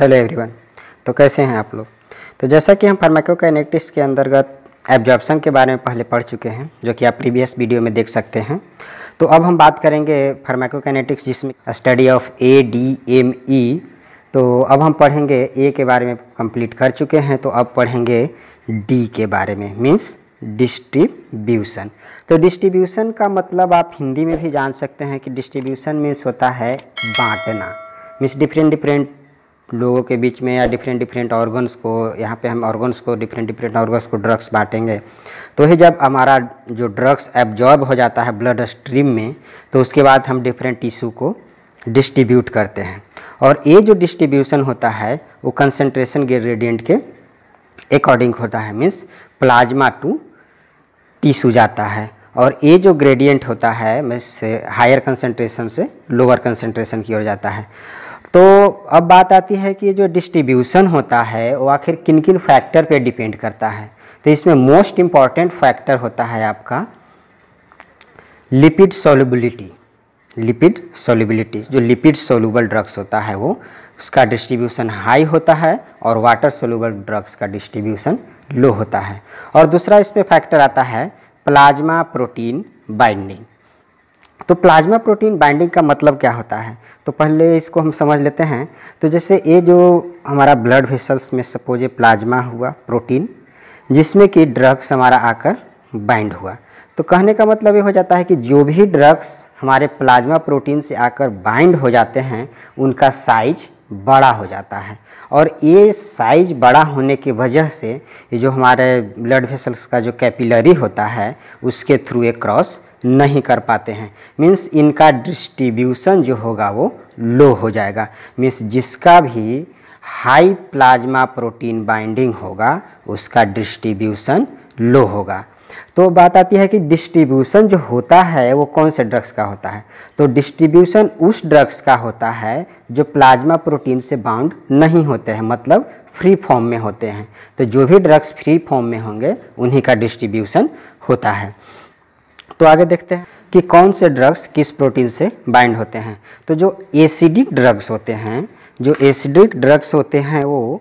hello everyone तो कैसे हैं आप लोग तो जैसा कि हम फार्माकोकाइनेटिक्स के अंतर्गत एब्जॉर्प्शन के बारे में पहले पढ़ चुके हैं जो कि आप प्रीवियस वीडियो में देख सकते हैं तो अब हम बात करेंगे फार्माकोकाइनेटिक्स जिसमें study of A D M E तो अब हम पढ़ेंगे ए के बारे में कंप्लीट कर चुके हैं तो अब पढ़ेंगे डी के बारे में मीन्स डिस्ट्रीब्यूशन तो डिस्ट्रीब्यूशन का मतलब आप हिंदी में भी जान सकते हैं कि डिस्ट्रीब्यूशन मीन्स होता है बांटना मीन्स डिफरेंट डिफरेंट लोगों के बीच में या डिफरेंट डिफरेंट ऑर्गन्स को यहाँ पे हम ऑर्गन्स को डिफरेंट डिफरेंट ऑर्गन्स को ड्रग्स बांटेंगे तो ही जब हमारा जो ड्रग्स एब्जॉर्ब हो जाता है ब्लड स्ट्रीम में तो उसके बाद हम डिफरेंट टिश्यू को डिस्ट्रीब्यूट करते हैं और ये जो डिस्ट्रीब्यूशन होता है वो कंसनट्रेशन ग्रेडियंट के अकॉर्डिंग होता है मीन्स प्लाज्मा टू टिशू जाता है और ये जो ग्रेडियंट होता है मीन्स हायर कंसनट्रेशन से लोअर कंसनट्रेशन की ओर जाता है तो अब बात आती है कि जो डिस्ट्रीब्यूशन होता है वो आखिर किन किन फैक्टर पे डिपेंड करता है तो इसमें मोस्ट इम्पॉर्टेंट फैक्टर होता है आपका लिपिड सोलबिलिटी लिपिड सोलिबिलिटी जो लिपिड सोलूबल ड्रग्स होता है वो उसका डिस्ट्रीब्यूशन हाई होता है और वाटर सोलूबल ड्रग्स का डिस्ट्रीब्यूशन लो होता है और दूसरा इसमें फैक्टर आता है प्लाज्मा प्रोटीन बाइंडिंग तो प्लाज्मा प्रोटीन बाइंडिंग का मतलब क्या होता है तो पहले इसको हम समझ लेते हैं तो जैसे ये जो हमारा ब्लड वेसल्स में सपोज ये प्लाज्मा हुआ प्रोटीन जिसमें कि ड्रग्स हमारा आकर बाइंड हुआ तो कहने का मतलब ये हो जाता है कि जो भी ड्रग्स हमारे प्लाज्मा प्रोटीन से आकर बाइंड हो जाते हैं उनका साइज बड़ा हो जाता है और ये साइज बड़ा होने की वजह से ये जो हमारे ब्लड वेसल्स का जो कैपिलरी होता है उसके थ्रू ये क्रॉस नहीं कर पाते हैं मीन्स इनका डिस्ट्रीब्यूशन जो होगा वो लो हो जाएगा मीन्स जिसका भी हाई प्लाज्मा प्रोटीन बाइंडिंग होगा उसका डिस्ट्रीब्यूशन लो होगा तो बात आती है कि डिस्ट्रीब्यूशन जो होता है वो कौन से ड्रग्स का होता है तो डिस्ट्रीब्यूशन उस ड्रग्स का होता है जो प्लाज्मा प्रोटीन से बाउंड नहीं होते हैं मतलब फ्री फॉर्म में होते हैं तो जो भी ड्रग्स फ्री फॉर्म में होंगे उन्हीं का डिस्ट्रीब्यूशन होता है तो आगे देखते हैं कि कौन से ड्रग्स किस प्रोटीन से बाइंड होते हैं तो जो एसिडिक ड्रग्स होते हैं जो एसिडिक ड्रग्स होते हैं वो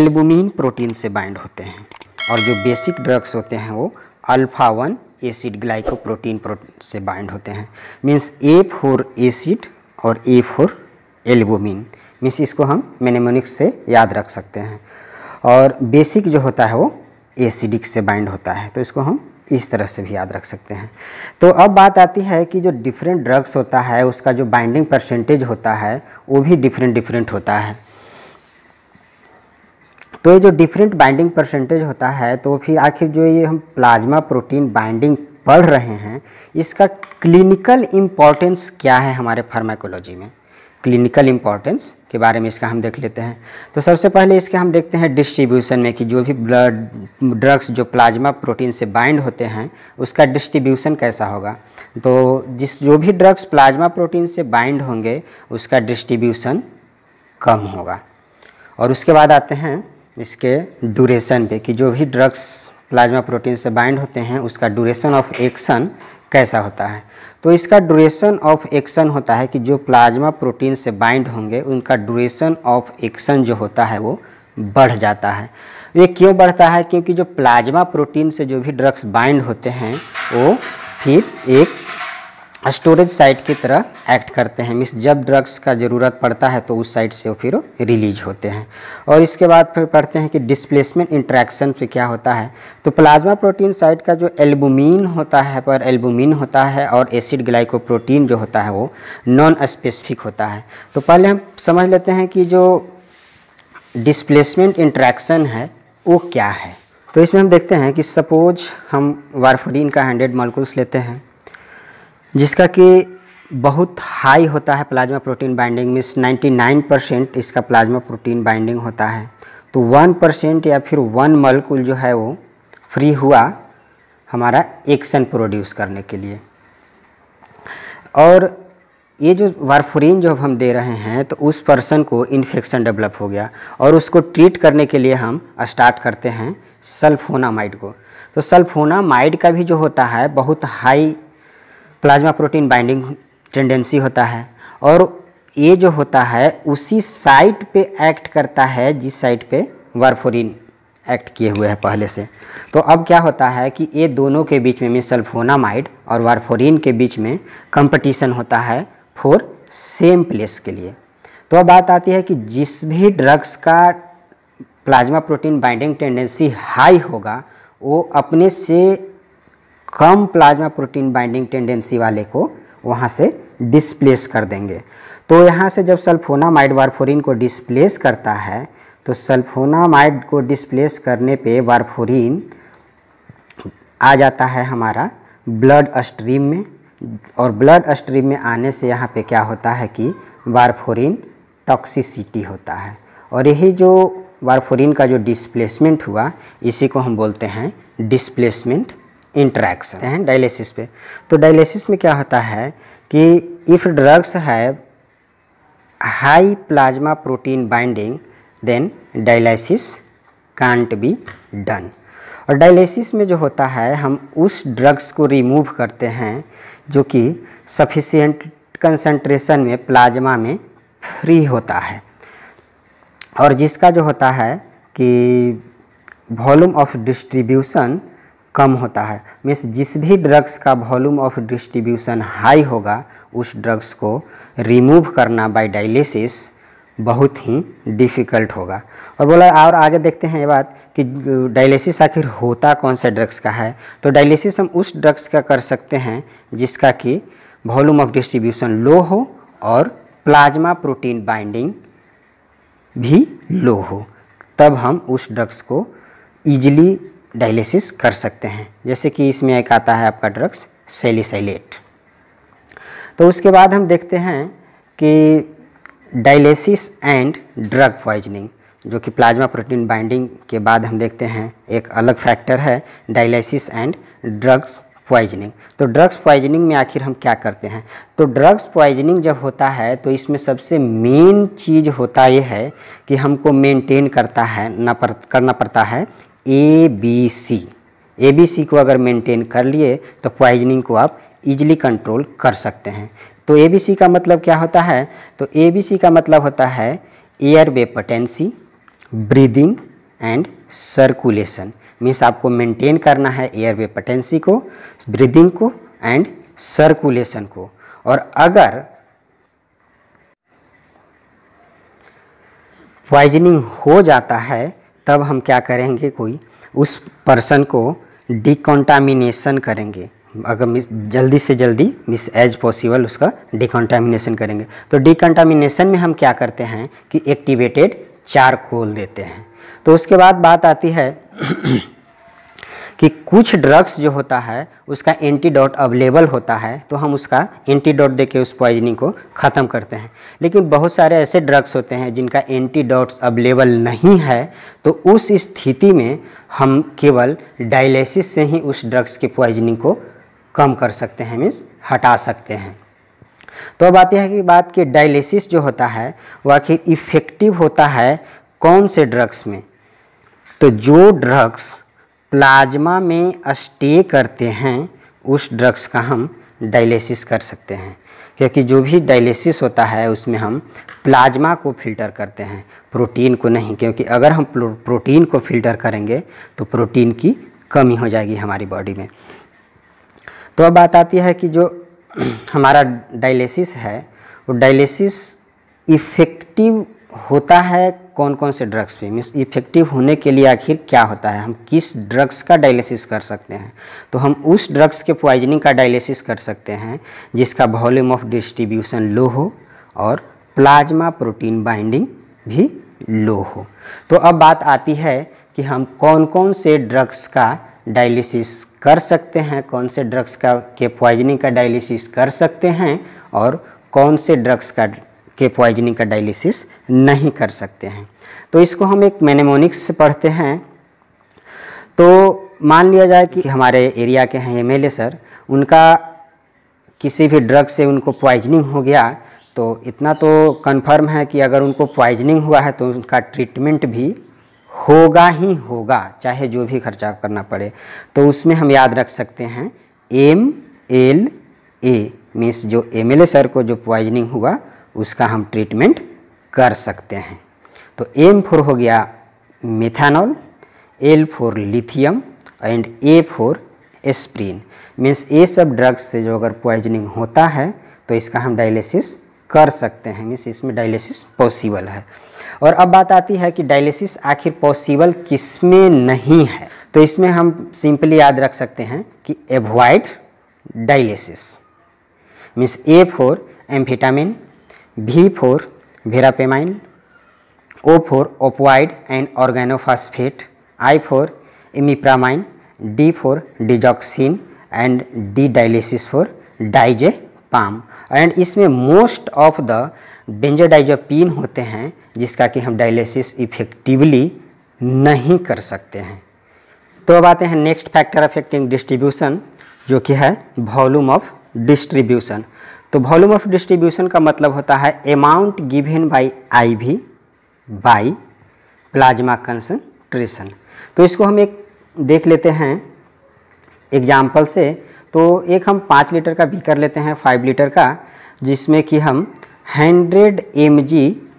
एल्बुमिन प्रोटीन से बाइंड होते हैं और जो बेसिक ड्रग्स होते हैं वो अल्फा वन एसिड ग्लाइकोप्रोटीन से बाइंड होते हैं मीन्स ए फोर एसिड और ए फोर एल्बोमिन मीन्स इसको हम मेनेमोनिक्स से याद रख सकते हैं और बेसिक जो होता है वो एसिडिक से बाइंड होता है तो इसको हम इस तरह से भी याद रख सकते हैं तो अब बात आती है कि जो डिफरेंट ड्रग्स होता है उसका जो बाइंडिंग परसेंटेज होता है वो भी डिफरेंट डिफरेंट होता है तो ये जो डिफरेंट बाइंडिंग परसेंटेज होता है तो फिर आखिर जो ये हम प्लाज्मा प्रोटीन बाइंडिंग पढ़ रहे हैं इसका क्लिनिकल इम्पॉर्टेंस क्या है हमारे फार्माकोलॉजी में क्लिनिकल इम्पॉर्टेंस के बारे में इसका हम देख लेते हैं तो सबसे पहले इसके हम देखते हैं डिस्ट्रीब्यूशन में कि जो भी ब्लड ड्रग्स जो प्लाज्मा प्रोटीन से बाइंड होते हैं उसका डिस्ट्रीब्यूशन कैसा होगा तो जिस जो भी ड्रग्स प्लाज्मा प्रोटीन से बाइंड होंगे उसका डिस्ट्रीब्यूशन कम होगा और उसके बाद आते हैं इसके ड्यूरेशन पे कि जो भी ड्रग्स प्लाज्मा प्रोटीन से बाइंड होते हैं उसका ड्यूरेशन ऑफ एक्शन कैसा होता है तो इसका ड्यूरेशन ऑफ एक्शन होता है कि जो प्लाज्मा प्रोटीन से बाइंड होंगे उनका ड्यूरेशन ऑफ एक्शन जो होता है वो बढ़ जाता है ये क्यों बढ़ता है क्योंकि जो प्लाज्मा प्रोटीन से जो भी ड्रग्स बाइंड होते हैं वो फिर एक स्टोरेज साइट की तरह एक्ट करते हैं मिस जब ड्रग्स का ज़रूरत पड़ता है तो उस साइट से वो फिर रिलीज होते हैं और इसके बाद फिर पढ़ते हैं कि डिस्प्लेसमेंट इंट्रैक्शन से क्या होता है तो प्लाज्मा प्रोटीन साइट का जो एल्बुमिन होता है पर एल्बुमिन होता है और एसिड ग्लाइकोप्रोटीन जो होता है वो नॉन स्पेसिफिक होता है तो पहले हम समझ लेते हैं कि जो डिसप्लेसमेंट इंट्रैक्शन है वो क्या है तो इसमें हम देखते हैं कि सपोज हम वारफरीन का हंड्रेड मालकुल्स लेते हैं जिसका कि बहुत हाई होता है plasma protein binding means 99 percent इसका प्लाज्मा प्रोटीन बाइंडिंग होता है तो 1 परसेंट या फिर 1 मलकुल जो है वो फ्री हुआ हमारा एक्शन प्रोड्यूस करने के लिए और ये जो वारफोरिन जो हम दे रहे हैं तो उस पर्सन को इन्फेक्शन डेवलप हो गया और उसको ट्रीट करने के लिए हम स्टार्ट करते हैं सल्फोनामाइड को तो सल्फोनामाइड का भी जो होता है बहुत high plasma protein binding tendency होता है और ये जो होता है उसी साइट पे एक्ट करता है जिस साइट पे वारफोरिन एक्ट किए हुए हैं पहले से तो अब क्या होता है कि ये दोनों के बीच में मीन सल्फोनामाइड और वारफोरिन के बीच में कंपटीशन होता है फॉर सेम प्लेस के लिए तो अब बात आती है कि जिस भी ड्रग्स का plasma protein binding tendency high होगा वो अपने से कम प्लाज्मा प्रोटीन बाइंडिंग टेंडेंसी वाले को वहाँ से डिस्प्लेस कर देंगे तो यहाँ से जब सल्फोनामाइड वारफोरिन को डिस्प्लेस करता है तो सल्फोनामाइड को डिस्प्लेस करने पे वारफोरिन आ जाता है हमारा ब्लड स्ट्रीम में और ब्लड स्ट्रीम में आने से यहाँ पे क्या होता है कि वारफोरिन टॉक्सिसिटी होता है और यही जो वारफोरिन का जो डिस्प्लेसमेंट हुआ इसी को हम बोलते हैं डिस्प्लेसमेंट इंट्रैक्शन हैं डायलिसिस पे तो डायलिसिस में क्या होता है कि if drugs have high plasma protein binding then dialysis can't be done और डायलिसिस में जो होता है हम उस ड्रग्स को रिमूव करते हैं जो कि सफिशियंट कंसंट्रेशन में प्लाज्मा में फ्री होता है और जिसका जो होता है कि वॉल्यूम ऑफ डिस्ट्रीब्यूशन कम होता है मीन्स जिस भी ड्रग्स का वॉल्यूम ऑफ डिस्ट्रीब्यूशन हाई होगा उस ड्रग्स को रिमूव करना बाय डायलिसिस बहुत ही डिफ़िकल्ट होगा और बोला और आगे देखते हैं ये बात कि डायलिसिस आखिर होता कौन सा ड्रग्स का है तो डायलिसिस हम उस ड्रग्स का कर सकते हैं जिसका कि वॉल्यूम ऑफ डिस्ट्रीब्यूशन लो हो और प्लाज्मा प्रोटीन बाइंडिंग भी लो हो तब हम उस ड्रग्स को ईजिली डायलिसिस कर सकते हैं जैसे कि इसमें एक आता है आपका ड्रग्स सेलिसाइलेट तो उसके बाद हम देखते हैं कि डायलिसिस एंड ड्रग पॉइजनिंग जो कि प्लाज्मा प्रोटीन बाइंडिंग के बाद हम देखते हैं एक अलग फैक्टर है डायलिसिस एंड ड्रग्स पॉइजनिंग तो ड्रग्स पॉइजनिंग में आखिर हम क्या करते हैं तो ड्रग्स पॉइजनिंग जब होता है तो इसमें सबसे मेन चीज़ होता यह है कि हमको मेंटेन करता है ना पर करना पड़ता है A B C A B C को अगर मेंटेन कर लिए तो पॉइजनिंग को आप इजीली कंट्रोल कर सकते हैं तो ए बी सी का मतलब क्या होता है तो ए बी सी का मतलब होता है airway patency breathing and circulation means आपको मेंटेन करना है एयर वे पटेंसी को ब्रीदिंग को एंड सर्कुलेशन को और अगर पॉइजनिंग हो जाता है तब हम क्या करेंगे कोई उस पर्सन को डिकॉन्टामिनेशन करेंगे अगर मिस जल्दी से जल्दी मिस एज पॉसिबल उसका डिकॉन्टामिनेशन करेंगे तो डिकॉन्टामिनेशन में हम क्या करते हैं कि एक्टिवेटेड चार खोल देते हैं तो उसके बाद बात आती है कि कुछ ड्रग्स जो होता है उसका एंटीडॉट अवेलेबल होता है तो हम उसका एंटीडॉट दे के उस पॉइजनिंग को ख़त्म करते हैं लेकिन बहुत सारे ऐसे ड्रग्स होते हैं जिनका एंटीडॉट्स अवेलेबल नहीं है तो उस स्थिति में हम केवल डायलिसिस से ही उस ड्रग्स के पॉइजनिंग को कम कर सकते हैं मीन्स हटा सकते हैं तो अब आती है कि बात कि डायलिसिस जो होता है वह कि इफ़ेक्टिव होता है कौन से ड्रग्स में तो जो ड्रग्स प्लाज्मा में स्टे करते हैं उस ड्रग्स का हम डायलिसिस कर सकते हैं क्योंकि जो भी डायलिसिस होता है उसमें हम प्लाज्मा को फिल्टर करते हैं प्रोटीन को नहीं क्योंकि अगर हम प्रोटीन को फिल्टर करेंगे तो प्रोटीन की कमी हो जाएगी हमारी बॉडी में तो अब बात आती है कि जो हमारा डायलिसिस है वो डायलिसिस इफ़ेक्टिव होता है कौन कौन से ड्रग्स पे मीन्स इफेक्टिव होने के लिए आखिर क्या होता है हम किस ड्रग्स का डायलिसिस कर सकते हैं तो हम उस ड्रग्स के पॉइजनिंग का डायलिसिस कर सकते हैं जिसका वॉल्यूम ऑफ डिस्ट्रीब्यूशन लो हो और प्लाज्मा प्रोटीन बाइंडिंग भी लो हो तो अब बात आती है कि हम कौन कौन से ड्रग्स का डायलिसिस कर सकते हैं कौन से ड्रग्स का के पॉइजनिंग का डायलिसिस कर सकते हैं और कौन से ड्रग्स का के पॉइजनिंग का डायलिसिस नहीं कर सकते हैं तो इसको हम एक मैनेमोनिक्स से पढ़ते हैं तो मान लिया जाए कि हमारे एरिया के हैं एम सर उनका किसी भी ड्रग से उनको पॉइजनिंग हो गया तो इतना तो कन्फर्म है कि अगर उनको पॉइजनिंग हुआ है तो उनका ट्रीटमेंट भी होगा ही होगा चाहे जो भी खर्चा करना पड़े तो उसमें हम याद रख सकते हैं एम एल ए मीन्स जो एम सर को जो पॉइजनिंग हुआ उसका हम ट्रीटमेंट कर सकते हैं तो एम फोर हो गया methanol L for lithium and A for aspirin means ये सब ड्रग्स से जो अगर पॉइजनिंग होता है तो इसका हम डायलिसिस कर सकते हैं मीन्स इसमें डायलिसिस पॉसिबल है और अब बात आती है कि डायलिसिस आखिर पॉसिबल किस में नहीं है तो इसमें हम सिंपली याद रख सकते हैं कि avoid dialysis means A for amphetamine V for verapamil O for opioid and organophosphate I for imipramine D for digoxin and D dialysis for PAM and इसमें मोस्ट ऑफ द बेंजोडाइजोपिन होते हैं जिसका कि हम डायलिसिस इफेक्टिवली नहीं कर सकते हैं तो अब आते हैं नेक्स्ट फैक्टर अफेक्टिंग डिस्ट्रीब्यूशन जो कि है वॉल्यूम ऑफ डिस्ट्रीब्यूशन तो वॉल्यूम ऑफ डिस्ट्रीब्यूशन का मतलब होता है amount given by I V by plasma concentration तो इसको हम एक देख लेते हैं एग्जाम्पल से तो एक हम पाँच लीटर का बीकर लेते हैं फाइव लीटर का जिसमें कि हम हंड्रेड एम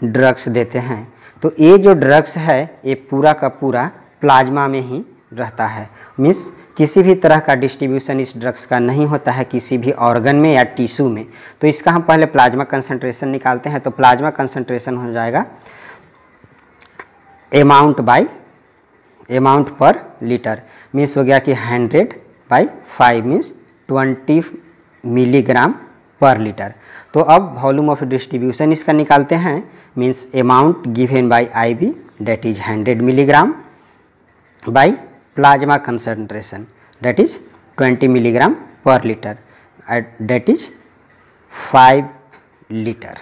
ड्रग्स देते हैं तो ये जो ड्रग्स है ये पूरा का पूरा प्लाज्मा में ही रहता है मीन्स किसी भी तरह का डिस्ट्रीब्यूशन इस ड्रग्स का नहीं होता है किसी भी ऑर्गन में या टिश्यू में तो इसका हम पहले प्लाज्मा कंसनट्रेशन निकालते हैं तो प्लाज्मा कंसंट्रेशन हो जाएगा amount by amount per litre means हो गया कि hundred by five means twenty milligram per litre तो अब वॉल्यूम ऑफ डिस्ट्रीब्यूशन इसका निकालते हैं means amount given by I V that is hundred milligram by plasma concentration that is 20 milligram per litre that is 5 litre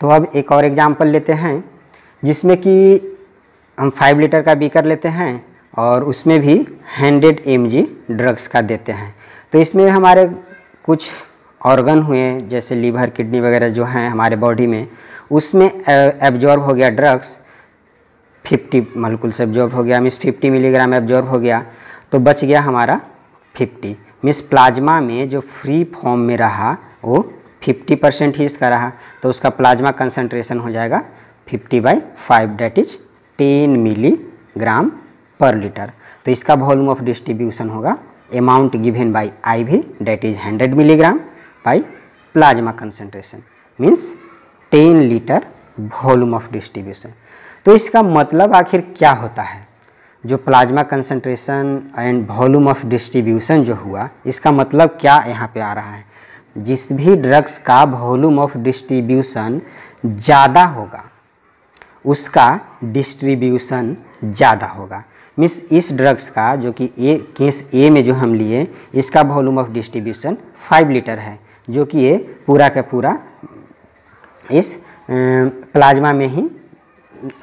तो अब एक और example लेते हैं जिसमें कि हम 5 लीटर का बीकर लेते हैं और उसमें भी 100 एम ड्रग्स का देते हैं तो इसमें हमारे कुछ ऑर्गन हुए जैसे लीवर किडनी वगैरह जो हैं हमारे बॉडी में उसमें एब्जॉर्ब हो गया ड्रग्स फिफ्टी मालकुल से एब्जॉर्ब हो गया मीन्स फिफ्टी मिलीग्राम एब्जॉर्ब हो गया तो बच गया हमारा फिफ्टी मीन्स प्लाज्मा में जो फ्री फॉर्म में रहा वो फिफ्टी परसेंट ही इसका रहा तो उसका प्लाज्मा कंसनट्रेशन हो जाएगा fifty by five that is ten milligram per litre तो इसका वॉल्यूम ऑफ डिस्ट्रीब्यूशन होगा amount given by I V that is hundred milligram by plasma concentration means ten litre volume of distribution तो इसका मतलब आखिर क्या होता है जो plasma concentration and volume of distribution जो हुआ इसका मतलब क्या यहाँ पे आ रहा है जिस भी ड्रग्स का वॉल्यूम ऑफ डिस्ट्रीब्यूशन ज़्यादा होगा उसका डिस्ट्रीब्यूशन ज़्यादा होगा मीन्स इस ड्रग्स का जो कि ए केस ए में जो हम लिए इसका volume of distribution five litre है जो कि ये पूरा का पूरा इस प्लाज्मा में ही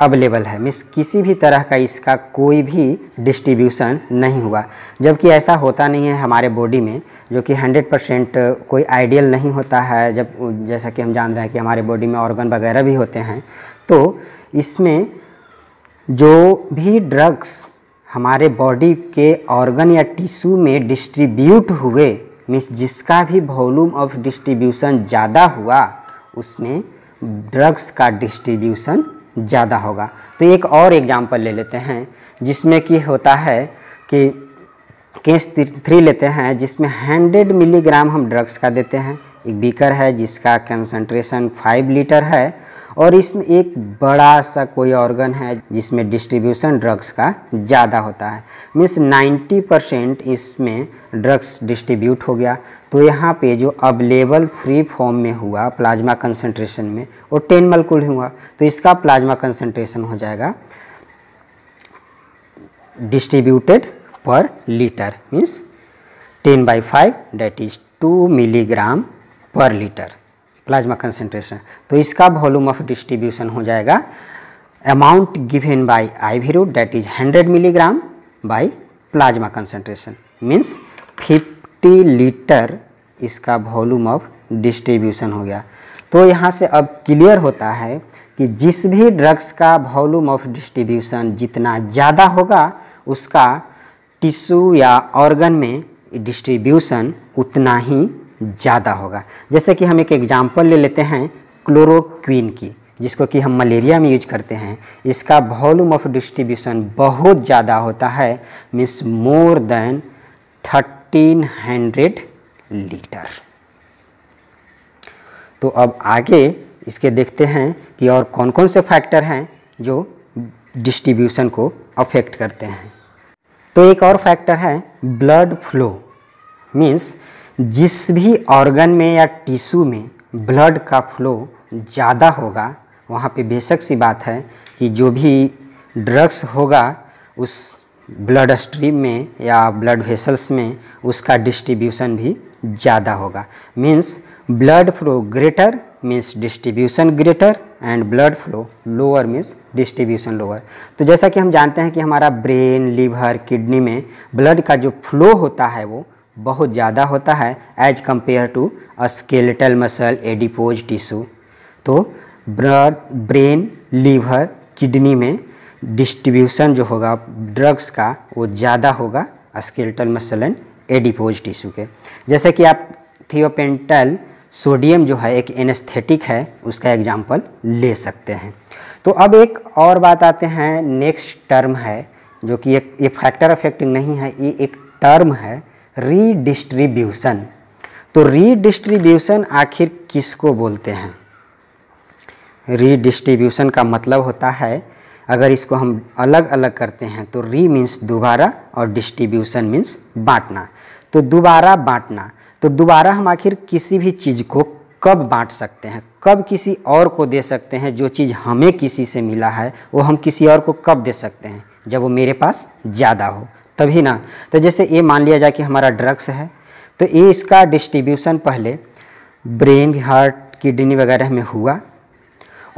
अवेलेबल है मीन्स किसी भी तरह का इसका कोई भी डिस्ट्रीब्यूशन नहीं हुआ जबकि ऐसा होता नहीं है हमारे बॉडी में जो कि 100 परसेंट कोई आइडियल नहीं होता है जब जैसा कि हम जान रहे हैं कि हमारे बॉडी में ऑर्गन वगैरह भी होते हैं तो इसमें जो भी ड्रग्स हमारे बॉडी के ऑर्गन या टिश्यू में डिस्ट्रीब्यूट हुए मीन्स जिसका भी वॉल्यूम ऑफ डिस्ट्रीब्यूशन ज़्यादा हुआ उसमें ड्रग्स का डिस्ट्रीब्यूशन ज़्यादा होगा तो एक और एग्जाम्पल ले लेते हैं जिसमें कि होता है कि केस थ्री लेते हैं जिसमें हंड्रेड मिलीग्राम हम ड्रग्स का देते हैं एक बीकर है जिसका कंसंट्रेशन फाइव लीटर है और इसमें एक बड़ा सा कोई ऑर्गन है जिसमें डिस्ट्रीब्यूशन ड्रग्स का ज़्यादा होता है मीन्स 90 परसेंट इसमें ड्रग्स डिस्ट्रीब्यूट हो गया तो यहाँ पे जो अवेलेबल फ्री फॉर्म में हुआ प्लाज्मा कंसनट्रेशन में वो टेन मलकुल हुआ तो इसका प्लाज्मा कंसनट्रेशन हो जाएगा distributed per litre means 10 by five that is two milligram per litre plasma concentration तो इसका वॉल्यूम ऑफ डिस्ट्रीब्यूशन हो जाएगा amount given by route that is 100 milligram by plasma concentration means 50 litre इसका volume of distribution हो गया तो यहाँ से अब क्लियर होता है कि जिस भी ड्रग्स का वॉल्यूम ऑफ डिस्ट्रीब्यूशन जितना ज़्यादा होगा उसका टिश्यू या ऑर्गन में डिस्ट्रीब्यूशन उतना ही ज़्यादा होगा जैसे कि हम एक एग्जाम्पल ले लेते हैं क्लोरोक्वीन की जिसको कि हम मलेरिया में यूज करते हैं इसका वॉल्यूम ऑफ डिस्ट्रीब्यूशन बहुत ज़्यादा होता है means more than thirteen hundred litre तो अब आगे इसके देखते हैं कि और कौन कौन से फैक्टर हैं जो डिस्ट्रीब्यूशन को अफेक्ट करते हैं तो एक और फैक्टर है ब्लड फ्लो मीन्स जिस भी ऑर्गन में या टिश्यू में ब्लड का फ्लो ज़्यादा होगा वहाँ पे बेशक सी बात है कि जो भी ड्रग्स होगा उस ब्लड स्ट्रीम में या ब्लड वेसल्स में उसका डिस्ट्रीब्यूशन भी ज़्यादा होगा means blood flow greater means distribution greater and blood flow lower means distribution lower तो जैसा कि हम जानते हैं कि हमारा ब्रेन लीवर किडनी में ब्लड का जो फ्लो होता है वो बहुत ज़्यादा होता है as compare to a skeletal muscle adipose tissue तो ब्लड ब्रेन लीवर किडनी में डिस्ट्रीब्यूशन जो होगा ड्रग्स का वो ज़्यादा होगा skeletal muscle and adipose tissue के जैसे कि आप थियोपेंटल सोडियम जो है एक एनेस्थेटिक है उसका एग्जाम्पल ले सकते हैं तो अब एक और बात आते हैं नेक्स्ट टर्म है जो कि एक ये फैक्टर अफेक्टिंग नहीं है ये एक टर्म है रीडिस्ट्रीब्यूशन तो रीडिस्ट्रीब्यूशन आखिर किसको बोलते हैं रीडिस्ट्रीब्यूशन का मतलब होता है अगर इसको हम अलग अलग करते हैं तो री मीन्स दोबारा और डिस्ट्रीब्यूशन मीन्स बांटना तो दोबारा बांटना तो दोबारा हम आखिर किसी भी चीज़ को कब बांट सकते हैं कब किसी और को दे सकते हैं जो चीज़ हमें किसी से मिला है वो हम किसी और को कब दे सकते हैं जब वो मेरे पास ज़्यादा हो तभी ना तो जैसे ये मान लिया जाए कि हमारा ड्रग्स है तो ये इसका डिस्ट्रीब्यूशन पहले ब्रेन हार्ट किडनी वगैरह में हुआ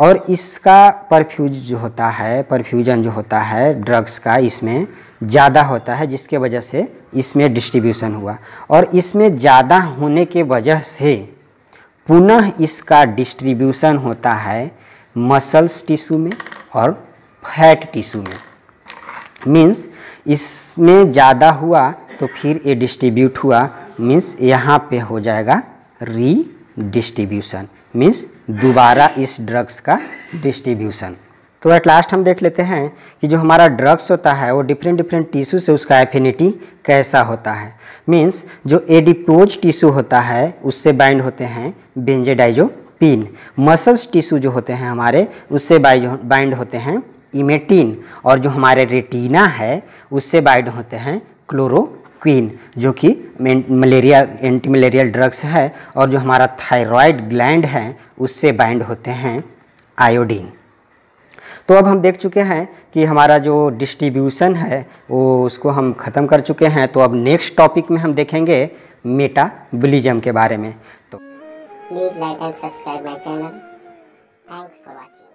और इसका परफ्यूज जो होता है परफ्यूजन जो होता है ड्रग्स का इसमें ज़्यादा होता है जिसके वजह से इसमें डिस्ट्रीब्यूशन हुआ और इसमें ज़्यादा होने के वजह से पुनः इसका डिस्ट्रीब्यूशन होता है मसल्स टिश्यू में और फैट टिश्यू में मीन्स इसमें ज़्यादा हुआ तो फिर ये डिस्ट्रीब्यूट हुआ मीन्स यहाँ पे हो जाएगा री डिस्ट्रीब्यूशन मीन्स दोबारा इस ड्रग्स का डिस्ट्रीब्यूशन तो एट लास्ट हम देख लेते हैं कि जो हमारा ड्रग्स होता है वो डिफरेंट डिफरेंट टिश्यू से उसका एफिनिटी कैसा होता है मीन्स जो एडिपोज टिश्यू होता है उससे बाइंड होते हैं बेंजेडाइजोपिन मसल्स टिश्यू जो होते हैं हमारे उससे बाइंड होते हैं इमेटिन और जो हमारे रेटिना है उससे बाइड होते हैं क्लोरोक्वीन जो कि मलेरिया एंटी मलेरियल ड्रग्स है और जो हमारा थायराइड ग्लैंड है उससे बाइंड होते हैं आयोडीन तो अब हम देख चुके हैं कि हमारा जो डिस्ट्रीब्यूशन है वो उसको हम ख़त्म कर चुके हैं तो अब नेक्स्ट टॉपिक में हम देखेंगे मेटाबॉलिज्म के बारे में तो please like and subscribe my channel thanks for watching